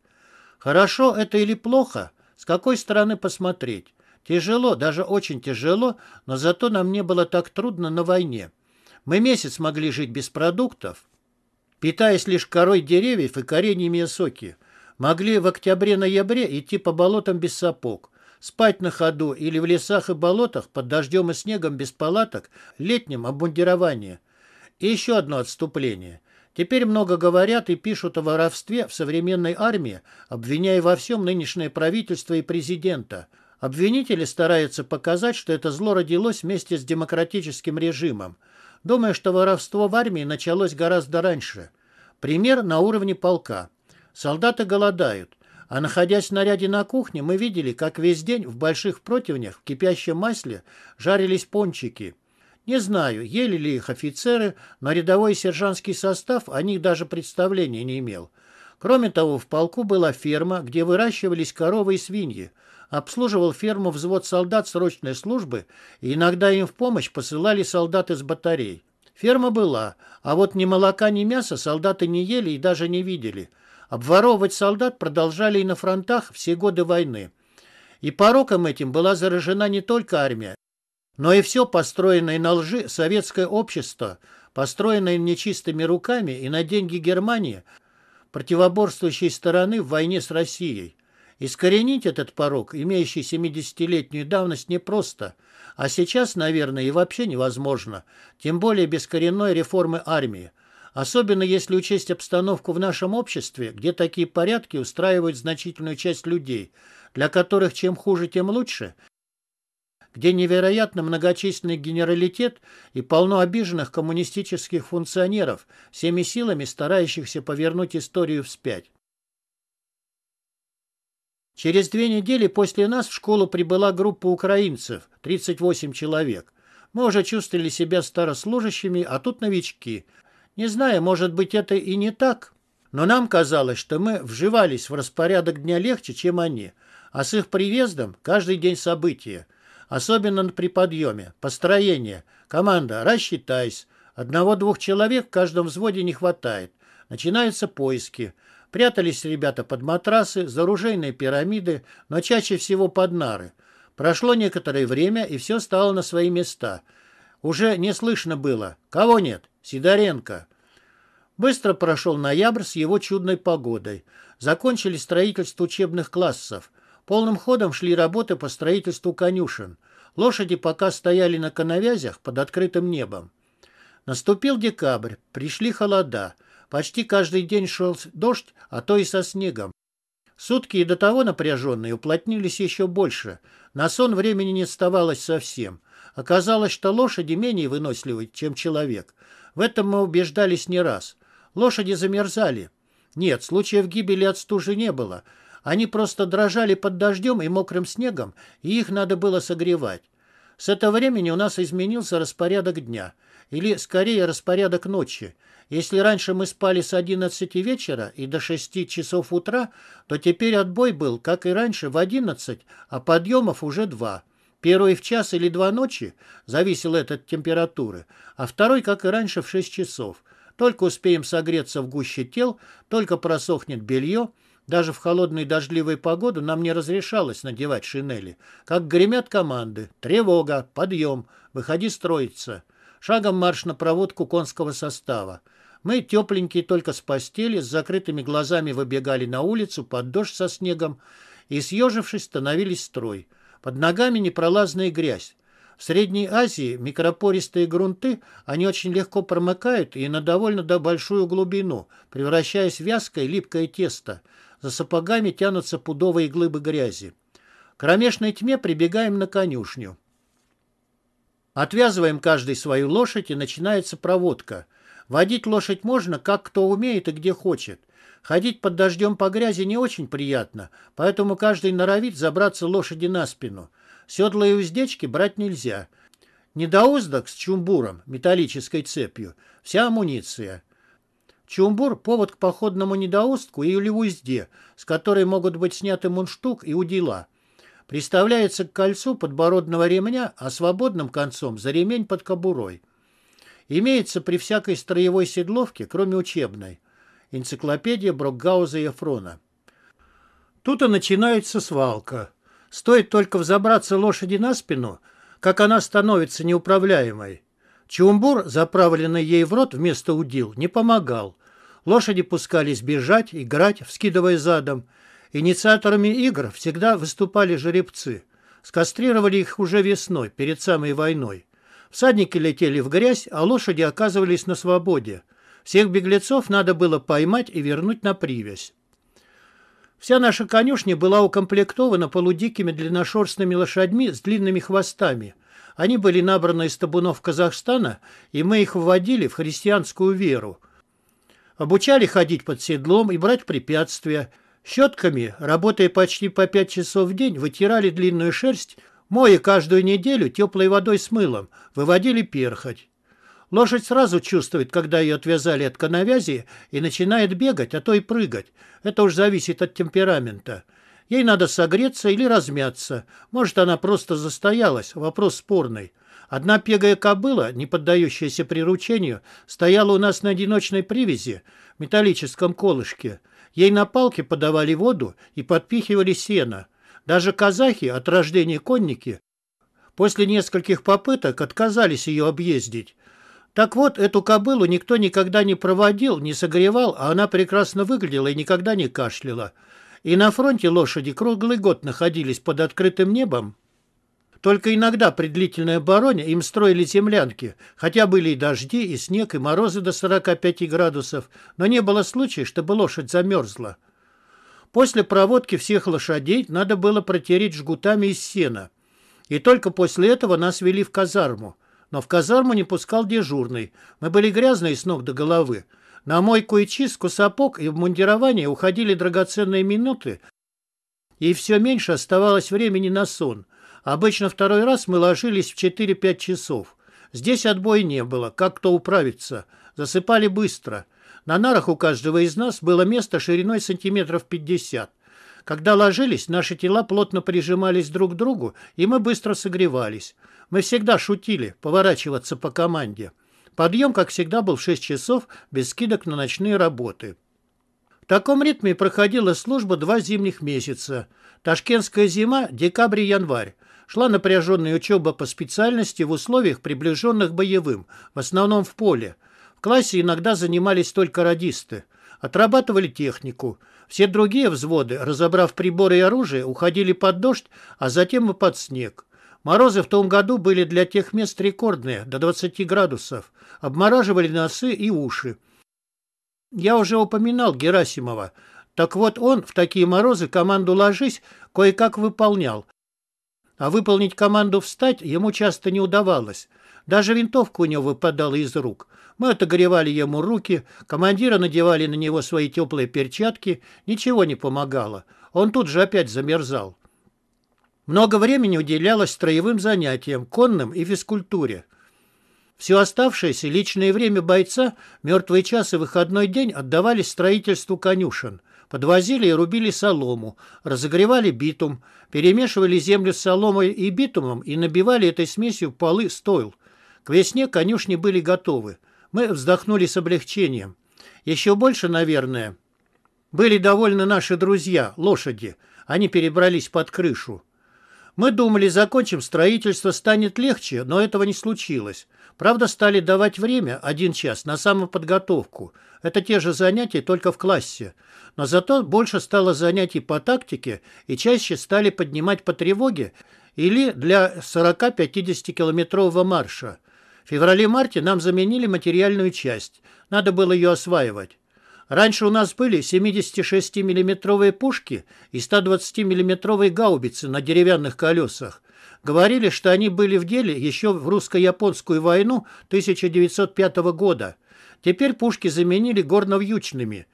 Хорошо это или плохо? С какой стороны посмотреть? Тяжело, даже очень тяжело, но зато нам не было так трудно на войне. Мы месяц могли жить без продуктов, питаясь лишь корой деревьев и кореньями и соки могли в октябре-ноябре идти по болотам без сапог, спать на ходу или в лесах и болотах под дождем и снегом без палаток, летним обмундировании. И еще одно отступление. Теперь много говорят и пишут о воровстве в современной армии, обвиняя во всем нынешнее правительство и президента. Обвинители стараются показать, что это зло родилось вместе с демократическим режимом. Думаю, что воровство в армии началось гораздо раньше. Пример на уровне полка. Солдаты голодают. А находясь в наряде на кухне, мы видели, как весь день в больших противнях в кипящем масле жарились пончики. Не знаю, ели ли их офицеры, но рядовой сержантский состав о них даже представления не имел. Кроме того, в полку была ферма, где выращивались коровы и свиньи. Обслуживал ферму взвод солдат срочной службы, и иногда им в помощь посылали солдаты с батарей. Ферма была, а вот ни молока, ни мяса солдаты не ели и даже не видели – Обворовывать солдат продолжали и на фронтах все годы войны. И пороком этим была заражена не только армия, но и все построенное на лжи советское общество, построенное нечистыми руками и на деньги Германии, противоборствующей стороны в войне с Россией. Искоренить этот порог, имеющий 70-летнюю давность, непросто, а сейчас, наверное, и вообще невозможно, тем более без коренной реформы армии – Особенно если учесть обстановку в нашем обществе, где такие порядки устраивают значительную часть людей, для которых чем хуже, тем лучше, где невероятно многочисленный генералитет и полно обиженных коммунистических функционеров, всеми силами старающихся повернуть историю вспять. Через две недели после нас в школу прибыла группа украинцев, 38 человек. Мы уже чувствовали себя старослужащими, а тут новички. Не знаю, может быть, это и не так, но нам казалось, что мы вживались в распорядок дня легче, чем они, а с их приездом каждый день события, особенно при подъеме, построение, команда «рассчитайся», одного-двух человек в каждом взводе не хватает, начинаются поиски, Прятались ребята под матрасы, за оружейные пирамиды, но чаще всего под нары. Прошло некоторое время, и все стало на свои места – уже не слышно было. Кого нет? Сидоренко. Быстро прошел ноябрь с его чудной погодой. Закончили строительство учебных классов. Полным ходом шли работы по строительству конюшен. Лошади пока стояли на коновязях под открытым небом. Наступил декабрь, пришли холода. Почти каждый день шел дождь, а то и со снегом. Сутки и до того напряженные уплотнились еще больше. На сон времени не оставалось совсем. Оказалось, что лошади менее выносливы, чем человек. В этом мы убеждались не раз. Лошади замерзали. Нет, случаев гибели от стужи не было. Они просто дрожали под дождем и мокрым снегом, и их надо было согревать. С этого времени у нас изменился распорядок дня, или, скорее, распорядок ночи. Если раньше мы спали с 11 вечера и до 6 часов утра, то теперь отбой был, как и раньше, в 11, а подъемов уже 2. Первый в час или два ночи, зависел это от температуры, а второй, как и раньше, в 6 часов. Только успеем согреться в гуще тел, только просохнет белье. Даже в холодную дождливую погоду нам не разрешалось надевать шинели. Как гремят команды. Тревога, подъем, выходи строиться. Шагом марш на проводку конского состава. Мы, тепленькие, только с постели, с закрытыми глазами выбегали на улицу под дождь со снегом и, съежившись, становились строй. Под ногами непролазная грязь. В Средней Азии микропористые грунты, они очень легко промыкают и на довольно до большую глубину, превращаясь в вязкое липкое тесто. За сапогами тянутся пудовые глыбы грязи. В кромешной тьме прибегаем на конюшню. Отвязываем каждый свою лошадь, и начинается проводка. Водить лошадь можно, как кто умеет и где хочет – Ходить под дождем по грязи не очень приятно, поэтому каждый норовит забраться лошади на спину. Седла и уздечки брать нельзя. Недоуздок с чумбуром, металлической цепью, вся амуниция. Чумбур – повод к походному недоустку или узде, с которой могут быть сняты мундштук и удила. Представляется к кольцу подбородного ремня, а свободным концом – за ремень под кобурой. Имеется при всякой строевой седловке, кроме учебной. Энциклопедия Брокгауза и Эфрона. Тут и начинается свалка. Стоит только взобраться лошади на спину, как она становится неуправляемой. Чумбур, заправленный ей в рот вместо удил, не помогал. Лошади пускались бежать, играть, вскидывая задом. Инициаторами игр всегда выступали жеребцы. Скастрировали их уже весной, перед самой войной. Всадники летели в грязь, а лошади оказывались на свободе – всех беглецов надо было поймать и вернуть на привязь. Вся наша конюшня была укомплектована полудикими длинношерстными лошадьми с длинными хвостами. Они были набраны из табунов Казахстана, и мы их вводили в христианскую веру. Обучали ходить под седлом и брать препятствия. Щетками, работая почти по пять часов в день, вытирали длинную шерсть, моя каждую неделю теплой водой с мылом, выводили перхоть. Лошадь сразу чувствует, когда ее отвязали от коновязи, и начинает бегать, а то и прыгать. Это уж зависит от темперамента. Ей надо согреться или размяться. Может, она просто застоялась, вопрос спорный. Одна пегая кобыла, не поддающаяся приручению, стояла у нас на одиночной привязи, металлическом колышке. Ей на палке подавали воду и подпихивали сено. Даже казахи, от рождения конники, после нескольких попыток отказались ее объездить. Так вот, эту кобылу никто никогда не проводил, не согревал, а она прекрасно выглядела и никогда не кашляла. И на фронте лошади круглый год находились под открытым небом. Только иногда при длительной обороне им строили землянки, хотя были и дожди, и снег, и морозы до 45 градусов, но не было случая, чтобы лошадь замерзла. После проводки всех лошадей надо было протереть жгутами из сена. И только после этого нас вели в казарму но в казарму не пускал дежурный. Мы были грязные с ног до головы. На мойку и чистку сапог и в мундирование уходили драгоценные минуты, и все меньше оставалось времени на сон. Обычно второй раз мы ложились в 4-5 часов. Здесь отбоя не было, как кто управится. Засыпали быстро. На нарах у каждого из нас было место шириной сантиметров 50. Когда ложились, наши тела плотно прижимались друг к другу, и мы быстро согревались. Мы всегда шутили поворачиваться по команде. Подъем, как всегда, был в 6 часов, без скидок на ночные работы. В таком ритме проходила служба два зимних месяца. Ташкентская зима, декабрь январь. Шла напряженная учеба по специальности в условиях, приближенных боевым, в основном в поле. В классе иногда занимались только радисты. Отрабатывали технику. Все другие взводы, разобрав приборы и оружие, уходили под дождь, а затем и под снег. Морозы в том году были для тех мест рекордные, до 20 градусов. Обмораживали носы и уши. Я уже упоминал Герасимова. Так вот он в такие морозы команду «ложись» кое-как выполнял. А выполнить команду «встать» ему часто не удавалось. Даже винтовка у него выпадала из рук. Мы отогревали ему руки, командира надевали на него свои теплые перчатки. Ничего не помогало. Он тут же опять замерзал. Много времени уделялось строевым занятиям, конным и физкультуре. Все оставшееся личное время бойца, мертвые час и выходной день отдавались строительству конюшен. Подвозили и рубили солому, разогревали битум, перемешивали землю с соломой и битумом и набивали этой смесью полы стойл. К весне конюшни были готовы. Мы вздохнули с облегчением. Еще больше, наверное, были довольны наши друзья, лошади. Они перебрались под крышу. Мы думали, закончим строительство, станет легче, но этого не случилось. Правда, стали давать время, один час, на самоподготовку. Это те же занятия, только в классе. Но зато больше стало занятий по тактике и чаще стали поднимать по тревоге или для 40-50-километрового марша. В феврале-марте нам заменили материальную часть. Надо было ее осваивать. Раньше у нас были 76 миллиметровые пушки и 120 миллиметровые гаубицы на деревянных колесах. Говорили, что они были в деле еще в русско-японскую войну 1905 года. Теперь пушки заменили горновьючными.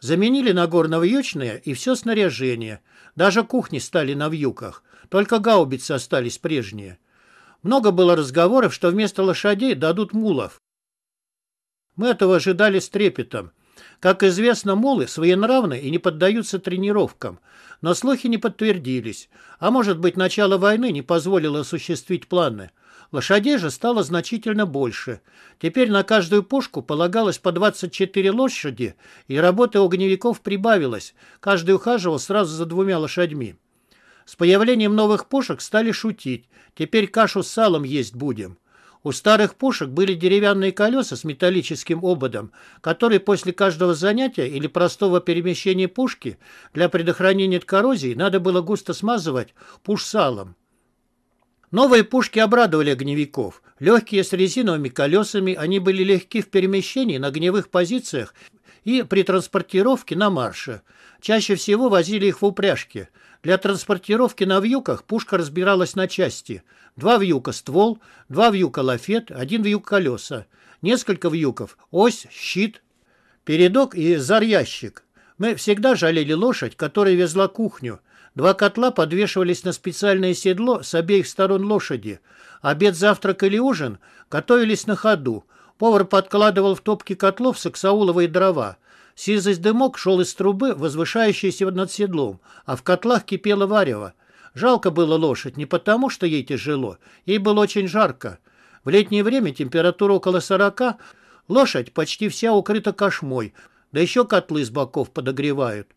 Заменили на горновьючные и все снаряжение. Даже кухни стали на вьюках. Только гаубицы остались прежние. Много было разговоров, что вместо лошадей дадут мулов. Мы этого ожидали с трепетом. Как известно, мулы своенравны и не поддаются тренировкам, но слухи не подтвердились, а может быть начало войны не позволило осуществить планы. Лошадей же стало значительно больше. Теперь на каждую пушку полагалось по 24 лошади, и работы огневиков прибавилось, каждый ухаживал сразу за двумя лошадьми. С появлением новых пушек стали шутить, теперь кашу с салом есть будем. У старых пушек были деревянные колеса с металлическим ободом, которые после каждого занятия или простого перемещения пушки для предохранения от коррозии надо было густо смазывать пушсалом. Новые пушки обрадовали огневиков. Легкие с резиновыми колесами, они были легки в перемещении на огневых позициях и при транспортировке на марше. Чаще всего возили их в упряжке – для транспортировки на вьюках пушка разбиралась на части. Два вьюка – ствол, два вьюка – лафет, один вьюк – колеса, несколько вьюков – ось, щит, передок и зарящик. Мы всегда жалели лошадь, которая везла кухню. Два котла подвешивались на специальное седло с обеих сторон лошади. Обед, завтрак или ужин готовились на ходу. Повар подкладывал в топки котлов саксауловые дрова. Сизый дымок шел из трубы, возвышающейся над седлом, а в котлах кипело варево. Жалко было лошадь не потому, что ей тяжело, ей было очень жарко. В летнее время температура около сорока, лошадь почти вся укрыта кошмой, да еще котлы с боков подогревают.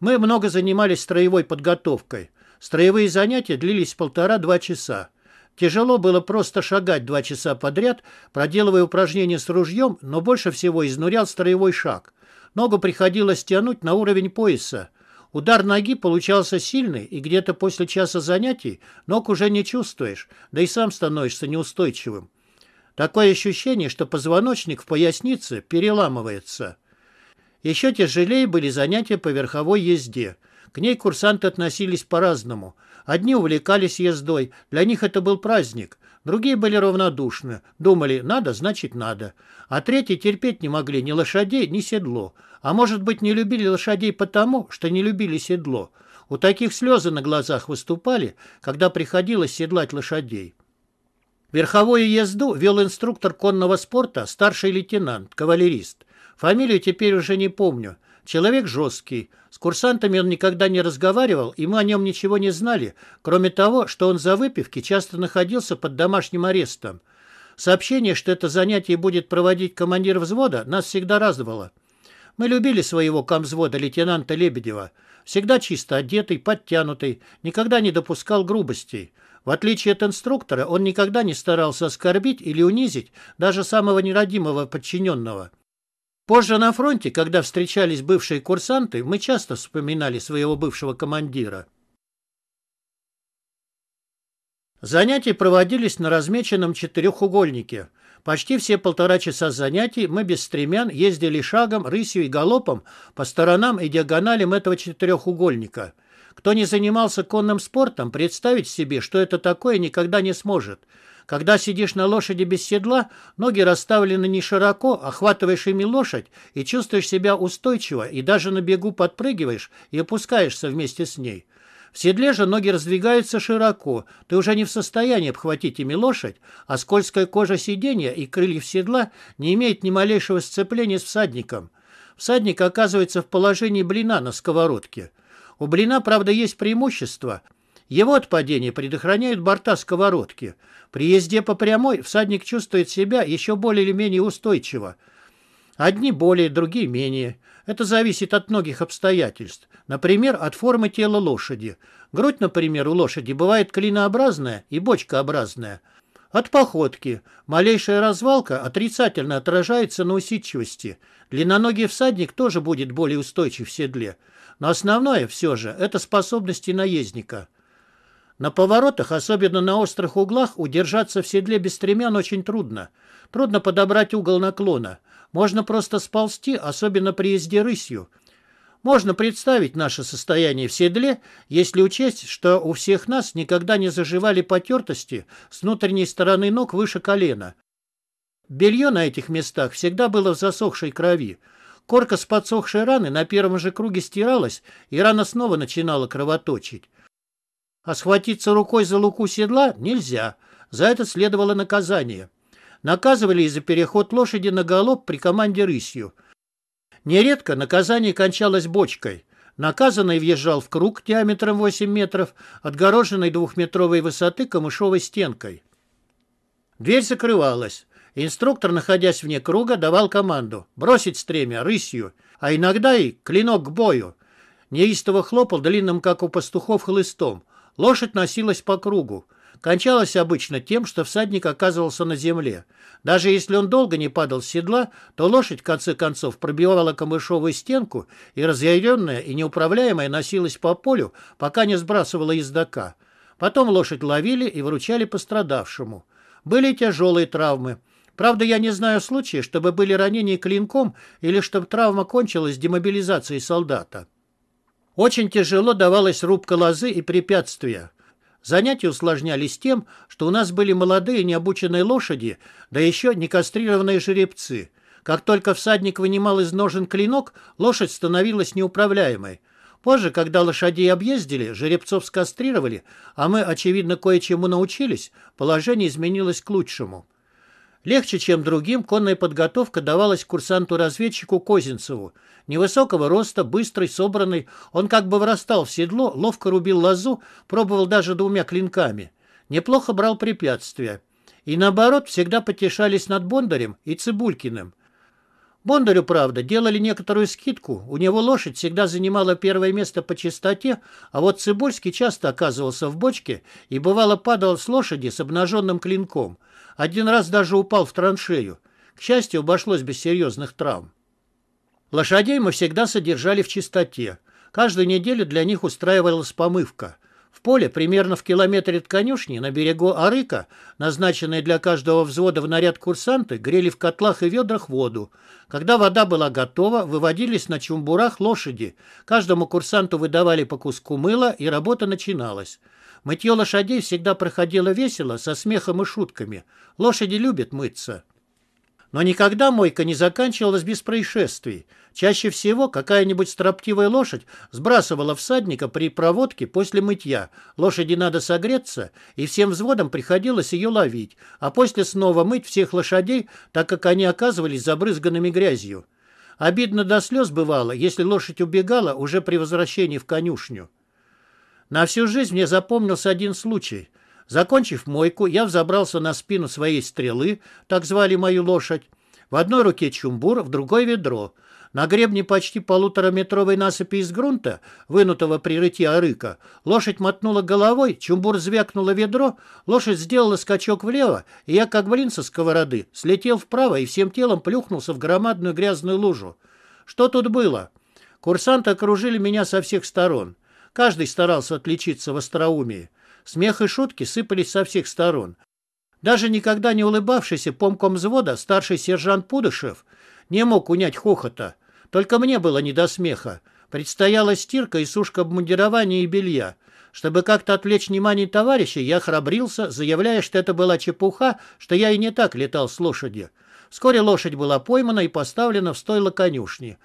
Мы много занимались строевой подготовкой. Строевые занятия длились полтора-два часа. Тяжело было просто шагать два часа подряд, проделывая упражнения с ружьем, но больше всего изнурял строевой шаг. Ногу приходилось тянуть на уровень пояса. Удар ноги получался сильный, и где-то после часа занятий ног уже не чувствуешь, да и сам становишься неустойчивым. Такое ощущение, что позвоночник в пояснице переламывается. Еще тяжелее были занятия по верховой езде. К ней курсанты относились по-разному. Одни увлекались ездой, для них это был праздник. Другие были равнодушны, думали, надо, значит, надо. А третьи терпеть не могли ни лошадей, ни седло. А может быть, не любили лошадей потому, что не любили седло. У таких слезы на глазах выступали, когда приходилось седлать лошадей. Верховую езду вел инструктор конного спорта, старший лейтенант, кавалерист. Фамилию теперь уже не помню. Человек жесткий. С курсантами он никогда не разговаривал, и мы о нем ничего не знали, кроме того, что он за выпивки часто находился под домашним арестом. Сообщение, что это занятие будет проводить командир взвода, нас всегда радовало. Мы любили своего комвзвода лейтенанта Лебедева. Всегда чисто одетый, подтянутый, никогда не допускал грубостей. В отличие от инструктора, он никогда не старался оскорбить или унизить даже самого нерадимого подчиненного. Позже на фронте, когда встречались бывшие курсанты, мы часто вспоминали своего бывшего командира. Занятия проводились на размеченном четырехугольнике. Почти все полтора часа занятий мы без стремян ездили шагом, рысью и галопом по сторонам и диагоналям этого четырехугольника. Кто не занимался конным спортом, представить себе, что это такое, никогда не сможет – когда сидишь на лошади без седла, ноги расставлены не широко, охватываешь ими лошадь и чувствуешь себя устойчиво, и даже на бегу подпрыгиваешь и опускаешься вместе с ней. В седле же ноги раздвигаются широко, ты уже не в состоянии обхватить ими лошадь, а скользкая кожа сиденья и крыльев седла не имеет ни малейшего сцепления с всадником. Всадник оказывается в положении блина на сковородке. У блина, правда, есть преимущество. Его от падения предохраняют борта сковородки. При езде по прямой всадник чувствует себя еще более или менее устойчиво. Одни более, другие менее. Это зависит от многих обстоятельств. Например, от формы тела лошади. Грудь, например, у лошади бывает клинообразная и бочкообразная. От походки. Малейшая развалка отрицательно отражается на усидчивости. Длинноногий всадник тоже будет более устойчив в седле. Но основное все же – это способности наездника. На поворотах, особенно на острых углах, удержаться в седле без стремян очень трудно. Трудно подобрать угол наклона. Можно просто сползти, особенно при езде рысью. Можно представить наше состояние в седле, если учесть, что у всех нас никогда не заживали потертости с внутренней стороны ног выше колена. Белье на этих местах всегда было в засохшей крови. Корка с подсохшей раны на первом же круге стиралась, и рана снова начинала кровоточить. А схватиться рукой за луку седла нельзя. За это следовало наказание. Наказывали и за переход лошади на галоп при команде рысью. Нередко наказание кончалось бочкой. Наказанный въезжал в круг диаметром 8 метров, отгороженный двухметровой высоты камышовой стенкой. Дверь закрывалась. Инструктор, находясь вне круга, давал команду бросить стремя рысью, а иногда и клинок к бою. Неистово хлопал длинным, как у пастухов, хлыстом – Лошадь носилась по кругу. Кончалось обычно тем, что всадник оказывался на земле. Даже если он долго не падал с седла, то лошадь в конце концов пробивала камышовую стенку и разъяренная и неуправляемая носилась по полю, пока не сбрасывала ездока. Потом лошадь ловили и вручали пострадавшему. Были тяжелые травмы. Правда, я не знаю случаев, чтобы были ранения клинком или чтобы травма кончилась демобилизацией солдата. Очень тяжело давалась рубка лозы и препятствия. Занятия усложнялись тем, что у нас были молодые необученные лошади, да еще не кастрированные жеребцы. Как только всадник вынимал из ножен клинок, лошадь становилась неуправляемой. Позже, когда лошадей объездили, жеребцов скастрировали, а мы, очевидно, кое-чему научились, положение изменилось к лучшему. Легче, чем другим, конная подготовка давалась курсанту-разведчику Козинцеву. Невысокого роста, быстрый, собранный, он как бы врастал в седло, ловко рубил лозу, пробовал даже двумя клинками. Неплохо брал препятствия. И наоборот, всегда потешались над Бондарем и Цибулькиным. Бондарю, правда, делали некоторую скидку. У него лошадь всегда занимала первое место по чистоте, а вот Цибульский часто оказывался в бочке и бывало падал с лошади с обнаженным клинком – один раз даже упал в траншею. К счастью, обошлось без серьезных травм. Лошадей мы всегда содержали в чистоте. Каждую неделю для них устраивалась помывка. В поле, примерно в километре от конюшни, на берегу Арыка, назначенные для каждого взвода в наряд курсанты, грели в котлах и ведрах воду. Когда вода была готова, выводились на чумбурах лошади. Каждому курсанту выдавали по куску мыла, и работа начиналась. Мытье лошадей всегда проходило весело, со смехом и шутками. Лошади любят мыться. Но никогда мойка не заканчивалась без происшествий. Чаще всего какая-нибудь строптивая лошадь сбрасывала всадника при проводке после мытья. Лошади надо согреться, и всем взводам приходилось ее ловить, а после снова мыть всех лошадей, так как они оказывались забрызганными грязью. Обидно до слез бывало, если лошадь убегала уже при возвращении в конюшню. На всю жизнь мне запомнился один случай. Закончив мойку, я взобрался на спину своей стрелы, так звали мою лошадь. В одной руке чумбур, в другой ведро. На гребне почти полутораметровой насыпи из грунта, вынутого при рытье арыка, лошадь мотнула головой, чумбур звякнуло ведро, лошадь сделала скачок влево, и я, как блин со сковороды, слетел вправо и всем телом плюхнулся в громадную грязную лужу. Что тут было? Курсанты окружили меня со всех сторон. Каждый старался отличиться в остроумии. Смех и шутки сыпались со всех сторон. Даже никогда не улыбавшийся помком взвода старший сержант Пудышев не мог унять хохота. Только мне было не до смеха. Предстояла стирка и сушка обмундирования и белья. Чтобы как-то отвлечь внимание товарища, я храбрился, заявляя, что это была чепуха, что я и не так летал с лошади. Вскоре лошадь была поймана и поставлена в стойло конюшни.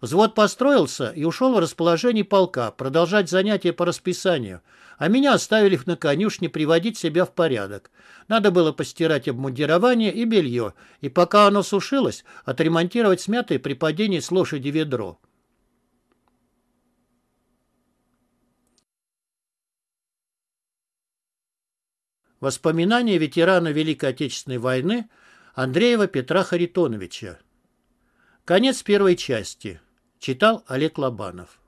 Взвод построился и ушел в расположение полка, продолжать занятия по расписанию, а меня оставили на конюшне приводить себя в порядок. Надо было постирать обмундирование и белье, и пока оно сушилось, отремонтировать смятое при падении с лошади ведро. Воспоминания ветерана Великой Отечественной войны Андреева Петра Харитоновича. Конец первой части. Читал Олег Лобанов.